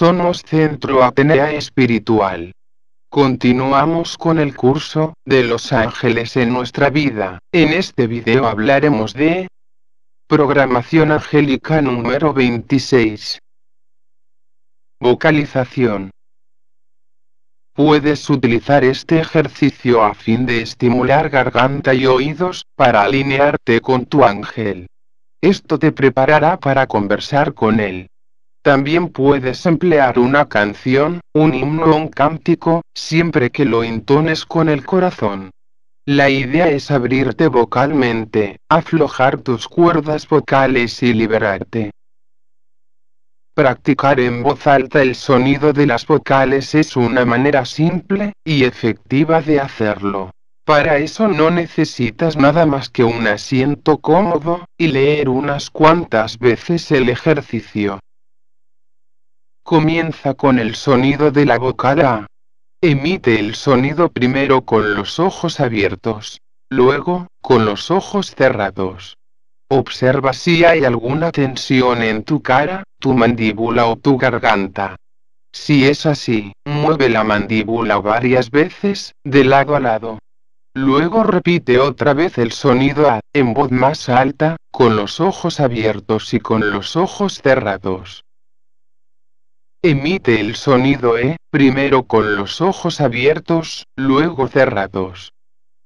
somos Centro Atenea Espiritual. Continuamos con el curso de los ángeles en nuestra vida. En este video hablaremos de Programación Angélica número 26. Vocalización. Puedes utilizar este ejercicio a fin de estimular garganta y oídos para alinearte con tu ángel. Esto te preparará para conversar con él. También puedes emplear una canción, un himno o un cántico, siempre que lo intones con el corazón. La idea es abrirte vocalmente, aflojar tus cuerdas vocales y liberarte. Practicar en voz alta el sonido de las vocales es una manera simple y efectiva de hacerlo. Para eso no necesitas nada más que un asiento cómodo y leer unas cuantas veces el ejercicio. Comienza con el sonido de la vocal A. Emite el sonido primero con los ojos abiertos, luego, con los ojos cerrados. Observa si hay alguna tensión en tu cara, tu mandíbula o tu garganta. Si es así, mueve la mandíbula varias veces, de lado a lado. Luego repite otra vez el sonido A, en voz más alta, con los ojos abiertos y con los ojos cerrados. Emite el sonido E, primero con los ojos abiertos, luego cerrados.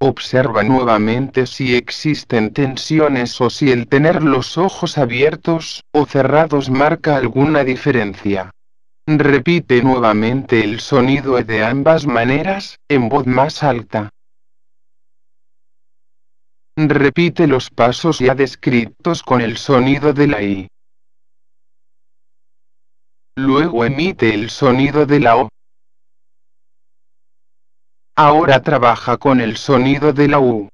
Observa nuevamente si existen tensiones o si el tener los ojos abiertos o cerrados marca alguna diferencia. Repite nuevamente el sonido E de ambas maneras, en voz más alta. Repite los pasos ya descritos con el sonido de la I. Luego emite el sonido de la O. Ahora trabaja con el sonido de la U.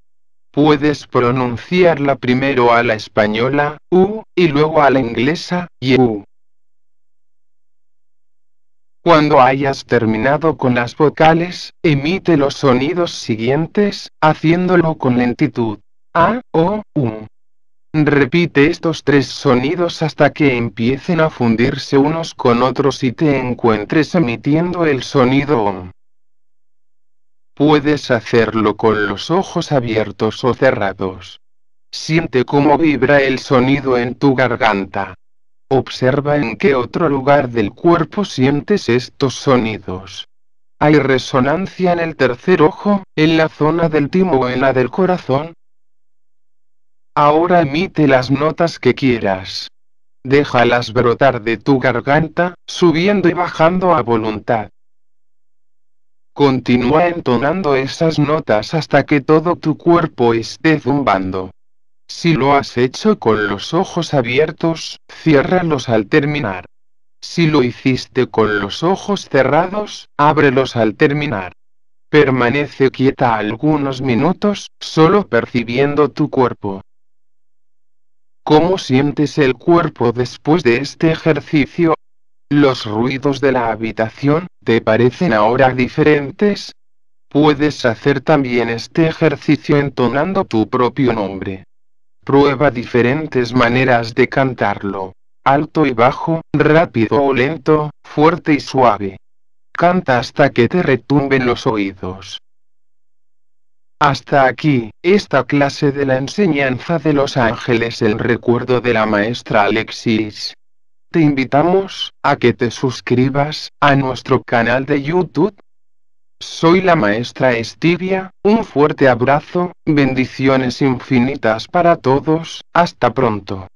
Puedes pronunciarla primero a la española, U, y luego a la inglesa, u. Cuando hayas terminado con las vocales, emite los sonidos siguientes, haciéndolo con lentitud. A, O, U. Repite estos tres sonidos hasta que empiecen a fundirse unos con otros y te encuentres emitiendo el sonido OM. Puedes hacerlo con los ojos abiertos o cerrados. Siente cómo vibra el sonido en tu garganta. Observa en qué otro lugar del cuerpo sientes estos sonidos. Hay resonancia en el tercer ojo, en la zona del timo o en la del corazón, Ahora emite las notas que quieras. Déjalas brotar de tu garganta, subiendo y bajando a voluntad. Continúa entonando esas notas hasta que todo tu cuerpo esté zumbando. Si lo has hecho con los ojos abiertos, ciérralos al terminar. Si lo hiciste con los ojos cerrados, ábrelos al terminar. Permanece quieta algunos minutos, solo percibiendo tu cuerpo. ¿Cómo sientes el cuerpo después de este ejercicio? ¿Los ruidos de la habitación te parecen ahora diferentes? Puedes hacer también este ejercicio entonando tu propio nombre. Prueba diferentes maneras de cantarlo. Alto y bajo, rápido o lento, fuerte y suave. Canta hasta que te retumben los oídos. Hasta aquí, esta clase de la enseñanza de los ángeles el recuerdo de la maestra Alexis. Te invitamos a que te suscribas a nuestro canal de YouTube. Soy la maestra Estivia, un fuerte abrazo, bendiciones infinitas para todos, hasta pronto.